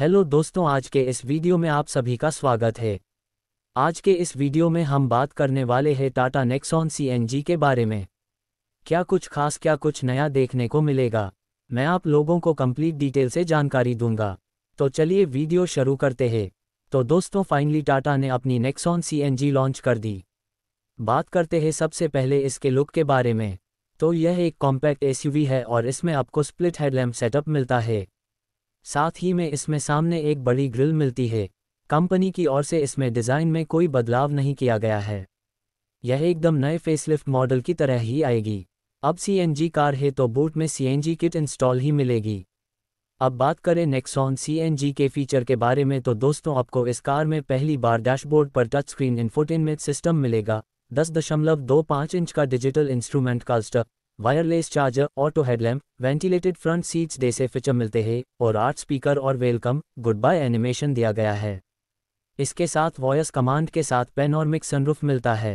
hello दोस्तों आज के इस वीडियो में आप सभी का स्वागत है आज के इस वीडियो में हम बात करने वाले हैं टाटा नेक्सॉन सीएनजी के बारे में क्या कुछ खास क्या कुछ नया देखने को मिलेगा मैं आप लोगों को कंप्लीट डिटेल से जानकारी दूंगा तो चलिए वीडियो शुरू करते हैं तो दोस्तों फाइनली टाटा ने अपनी नेक्सॉन सी लॉन्च कर दी बात करते हैं सबसे पहले इसके लुक के बारे में तो यह एक कॉम्पैक्ट एसयूवी है और इसमें आपको स्प्लिट हेडलैम्प सेटअप मिलता है साथ ही में इसमें सामने एक बड़ी ग्रिल मिलती है कंपनी की ओर से इसमें डिज़ाइन में कोई बदलाव नहीं किया गया है यह एकदम नए फेसलिफ्ट मॉडल की तरह ही आएगी अब सीएनजी कार है तो बूट में सीएनजी किट इंस्टॉल ही मिलेगी अब बात करें नेक्सॉन सीएनजी के फीचर के बारे में तो दोस्तों आपको इस कार में पहली बार डैशबोर्ड पर टच स्क्रीन इन्फोटेनमेंट सिस्टम मिलेगा दस दशमलव दो पाँच इंच का digital instrument cluster wireless charger auto headlamp ventilated front seats जैसे फीचर मिलते हैं और आर्ट स्पीकर और वेलकम गुड बाय एनिमेशन दिया गया है इसके साथ वॉयस कमांड के साथ पेन और मिक्स सनरूफ मिलता है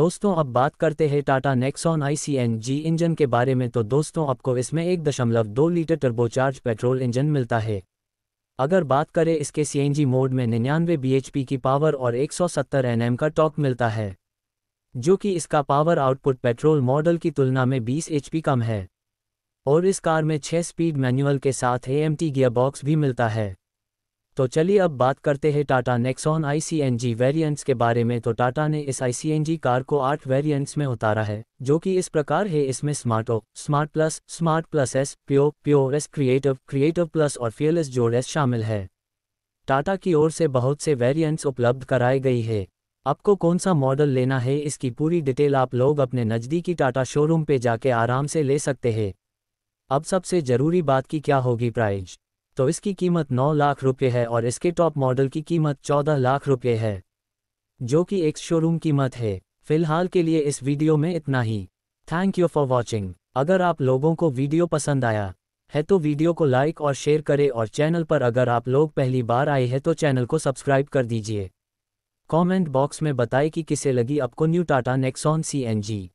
दोस्तों अब बात करते हैं टाटा नेक्सॉन आईसीएनजी इंजन के बारे में तो दोस्तों आपको इसमें एक दशमलव दो लीटर टर्बोचार्ज पेट्रोल इंजन मिलता है अगर बात करें इसके सीएनजी मोड में निन्यानवे बीएचपी की पावर और 170 एनएम का टॉक मिलता है जो कि इसका पावर आउटपुट पेट्रोल मॉडल की तुलना में 20 एचपी कम है और इस कार में 6 स्पीड मैनुअल के साथ ए गियर बॉक्स भी मिलता है तो चलिए अब बात करते हैं टाटा नेक्सॉन आईसीएनजी वेरिएंट्स के बारे में तो टाटा ने इस आईसीएनजी कार को आठ वेरिएंट्स में उतारा है जो कि इस प्रकार है इसमें स्मार्टो smart plus smart plus S pure pure S creative creative plus और एस जोड़ एस शामिल है टाटा की ओर से बहुत से वेरियंट्स उपलब्ध कराए गई है आपको कौन सा मॉडल लेना है इसकी पूरी डिटेल आप लोग अपने नज़दीकी टाटा शोरूम पे जाके आराम से ले सकते हैं अब सबसे ज़रूरी बात की क्या होगी प्राइज तो इसकी कीमत 9 लाख रुपये है और इसके टॉप मॉडल की कीमत 14 लाख रुपये है जो कि एक शोरूम कीमत है फिलहाल के लिए इस वीडियो में इतना ही थैंक यू फॉर वॉचिंग अगर आप लोगों को वीडियो पसंद आया है तो वीडियो को लाइक और शेयर करें और चैनल पर अगर आप लोग पहली बार आए हैं तो चैनल को सब्सक्राइब कर दीजिए कमेंट बॉक्स में बताएं कि किसे लगी आपको न्यू टाटा नेक्सॉन सी